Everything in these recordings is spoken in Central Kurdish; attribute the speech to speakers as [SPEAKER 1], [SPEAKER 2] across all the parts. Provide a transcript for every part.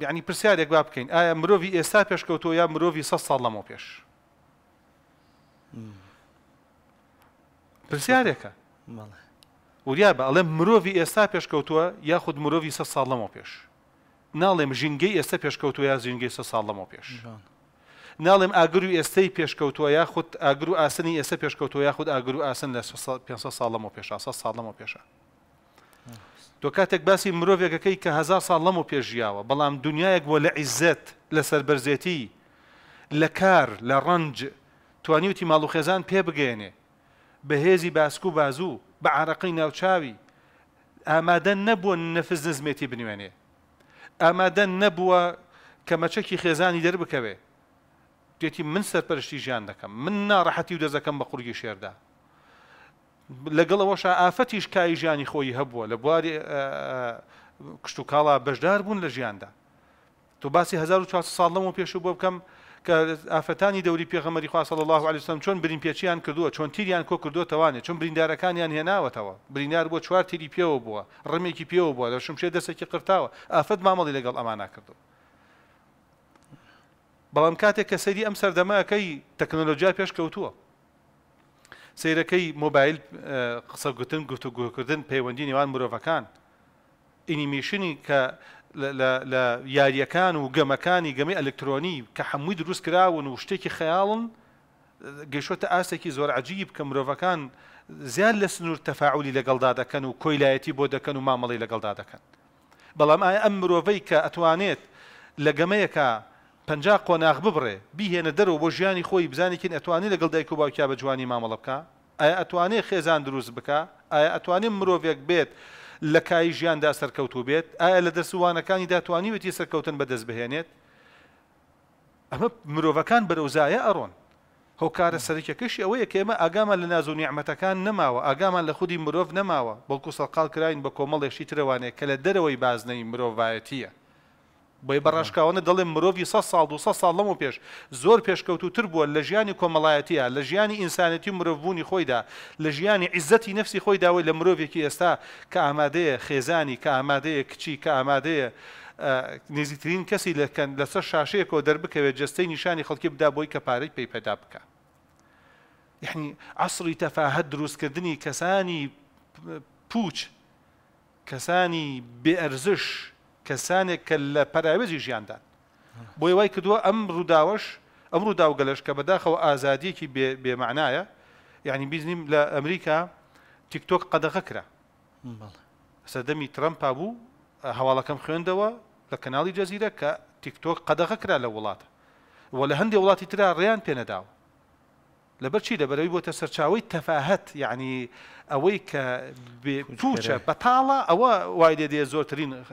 [SPEAKER 1] یعنی پرسیارێک با بکەین ئایا مرۆڤ ئێستا پێشکەوتۆ یا مرۆڤ سە ساڵ لەمەوە پێش پرسیارێکە وریا بە ئەڵێ مرۆڤ ئێستا پێشکەوتووە یاخود مرۆڤ سە ساڵ لەمەوە پێش ناڵێم ژینگەی ئێستا پێشکەوتوە یا زیینگەی سە ساڵ لەمەوە پێش ناڵێم ئاگر و ئێستەی پێشکەوتووە یاخود ئاگر و ئاسنی ئێستا پێشکەوتوە یاخود ئاگر و ئاسن لە 500 ساڵ لەمەوە پێش سا ساڵ لەمەوە پێشە تۆ کاتێک باسی مرۆڤێکەکەی کە هزار ساڵ لەم و پێژیاوە بەڵام دنیایەک بۆ لە عیزت لە سربەرزێتی لە کار لە ڕنج توانیوتی ماڵ و خێزان پێ بگەێنێ بەهێزی باسک و بازوو بە عراقی ناوچاوی ئامادە نەبووە نەفز نزمێتی بنوێنێ ئامادە نەبووە کەمەچەکی خێزانی دەربکەوێ دێتی من سەرپەرشتی ژیان دەکەم من ناڕەحەتی و دەزەکەم بە قورگی شێردا لەگەڵەوەش ئافەتیش کای ژیانی خۆی هەبووە لە بواری کشت و کاڵا بەشدار بوون لە ژیاندا تۆ باسی 1400 ساڵ لەمەوە پێش بۆ بکەم کە ئافەتانی دەوری پێغەمەری خواست الله علیسم چۆن برین پێچیان کردووە چۆن تیریان کۆ کردووە توانێت چۆن بریندارەکانیان هێناوەتەوە بریندار بۆ چوار تیری پێوە بووە ڕمێکی پێوە بووە لە شمشێ دەستێکی قرتاوە ئافەت مامەڵی لەگەڵ ئەمانە کردو بەڵام کاتێک کە سەری ئەم سەردەماکەی تەکنۆلۆژیا پێشکەوتووە سیرەکەی مۆبایل قسەگوتن گفتوگوکردن پەیوەندی نێوان مرۆڤەکان ئینیمیشنی کە لە یاریەکان و گەمەکانی گەمەی ئەلکترۆنی کە هەمووی دروست کراون و شتێکی خەیاڵن گەشتە ئاستێکی زۆر عجیب کە مرۆڤەکان زیاد لە سنوور تەفاعولی لەگەڵدا دەکەن و کۆیلایەتی بۆ دەکەن و مامەڵی لەگەڵدا دەکەن بەڵام ئایا ئەم مرۆڤەی کە ئەتوانێت لە گەمەیەکە پنج قۆناغ ببڕێ بیهێنە دەرەوە بۆ ژیانی خۆی بزانێکین ئەتوانی لەگەڵ دایک و باوکیا بە جوانی مامەڵە بکە ئایا ئەتوانێت خێزان دروست بکە ئایا ئەتوانین مرۆڤێک بێت لە کای ژیاندا سەرکەوتو بێت ئایا لە دەسوانەکانی داتوانی وتی سەرکەوتن بەدەست بهێنێت ئەمە مرۆڤەکان بەرەوزایە ئەڕۆن هۆکارە سەرکەکەشی ئەوەیە کێمە ئاگامان لە ناز و نیعممەتەکان نەماوە ئاگامان لە خودی مرۆڤ نەماوە بەڵکو سەقال کراین بە کۆمەڵێشی ترەوانێت کە لە دەرەوەی بازنەی مرۆڤایەتیە بۆی بەڕاشکاوانە دەڵێ مرۆڤی 100 سال 200 ساڵ لەمە پێش زۆر پێشکەوتوتر بووە لە ژیانی کۆمەڵایەتە لە ژیانی ئینسانەتی مرۆڤبوونی خۆیدا لە ژیانی عیزەتی نفسی خۆی داوای لە مرۆڤێکی ئێستا کە ئامادەیە خێزانی کە ئامادەیە کچی کە ئامادەیە نزیترین کەسی لەکەن لەسەر شاشەیەکەوە دەربکەوێت جستەی نیشانی خەڵکی بدا بۆی کە پارەی پێی پەدا بکە. یعنی عسری تەفاهت دروستکردنی کەسانی پوچ کەسانی بێئەرزش کەسانێک کە لە پەراوێزی ژیاندان بۆی وای کردووە ئەم ڕووداوەش ئەم ڕووداوگەلش کە بەداخەوە ئازادیەکی بێمعنایە یعنی بیزنیم لە ئەمریکا تیکتۆک قەدەغە کرا سەدەمی ترمپا بوو هەواڵەکەم خوێندەوە لە کەناڵی جەزیرە کە تیکتۆک قەدەغە کرا لە وڵاتە وە لە هەندێک وڵاتی تررا ڕیان پێنەداوە لبرشي لبروي بو تسر شاوي تفاهات يعني أويك ك بوشا بطالة او وايد دي زور ترين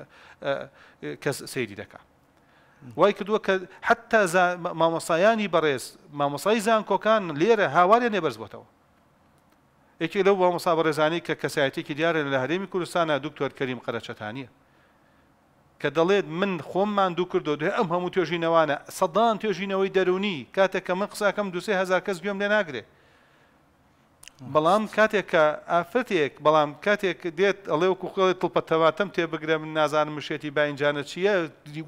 [SPEAKER 1] كس سيدي دكا واي كدو ك حتى زا ما مصاياني بريس ما مصاي زان كوكان ليره هاواري نبرز بوتو اكي لو ما مصاب رزاني ك كسايتي كي ديار لهريم كلسانه دكتور كريم قرشتانيه کە دەڵێت من خۆم ماندوو کردو دوێ ئەم هەموو توێژینەوانە سەدان توێژینەوەی دەرونی کاتێککە من قساکەم دوسێ هزار کەس گوێم لێ ناگرێ بەڵام کاتێک کە ئافرەتێک بەڵام کاتێک دێت ئەڵێ وکوڵی تڵپەتەواتم تێبگرە من نازانم مشێتی باینجانە چییە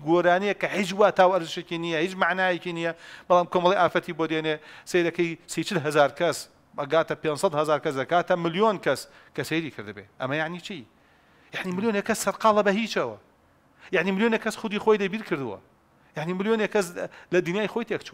[SPEAKER 1] گۆرانیە کە هیچ وا تاو ئەرزشێکی نییە هیچ معنایەکی نییە بەڵام کۆمەڵی ئافەتی بۆ دێنێ سیرەکەی سیچل هزار کەس ئەگاتە 500 هزار کەس دەکاتە ملیۆن کەس کە سەیری کردبێ ئەمە یعنی چی؟ یعنی ملیۆنێک کە سەرقاڵە بە هیچەوە یعنی يعني میلیۆنە کەس خودی خۆی دەبیر کردووە یعنی يعني میلیۆنێک کەس لە دنیای خۆی تێک